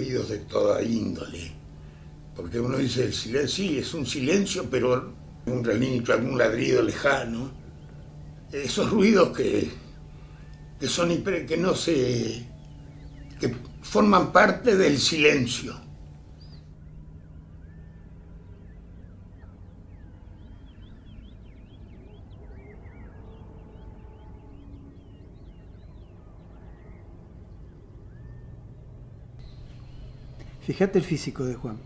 ruidos de toda índole. Porque uno dice, el silencio, sí, es un silencio, pero un relincho, algún ladrido lejano. Esos ruidos que, que, son, que no se... que forman parte del silencio. Fíjate el físico de Juan.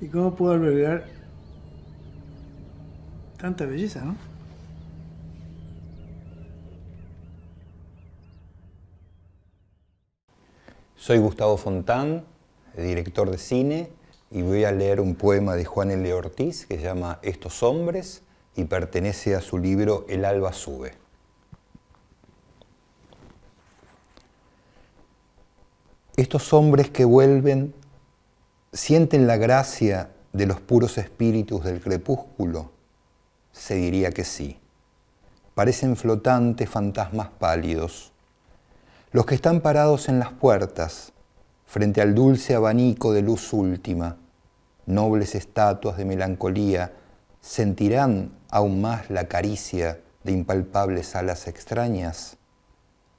¿Y cómo puedo albergar tanta belleza, no? Soy Gustavo Fontán, director de cine, y voy a leer un poema de Juan L. Ortiz que se llama Estos hombres y pertenece a su libro El alba sube. estos hombres que vuelven sienten la gracia de los puros espíritus del crepúsculo? Se diría que sí. Parecen flotantes fantasmas pálidos. Los que están parados en las puertas, frente al dulce abanico de luz última, nobles estatuas de melancolía, sentirán aún más la caricia de impalpables alas extrañas?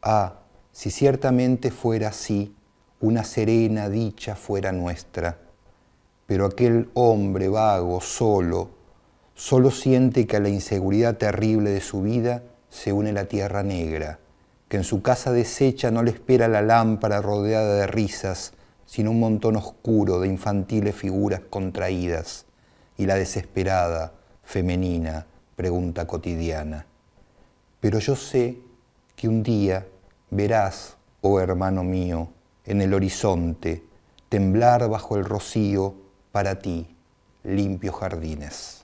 Ah, si ciertamente fuera así, una serena dicha fuera nuestra. Pero aquel hombre vago, solo, solo siente que a la inseguridad terrible de su vida se une la tierra negra, que en su casa deshecha no le espera la lámpara rodeada de risas, sino un montón oscuro de infantiles figuras contraídas y la desesperada, femenina pregunta cotidiana. Pero yo sé que un día verás, oh hermano mío, en el horizonte, temblar bajo el rocío para ti, limpios jardines.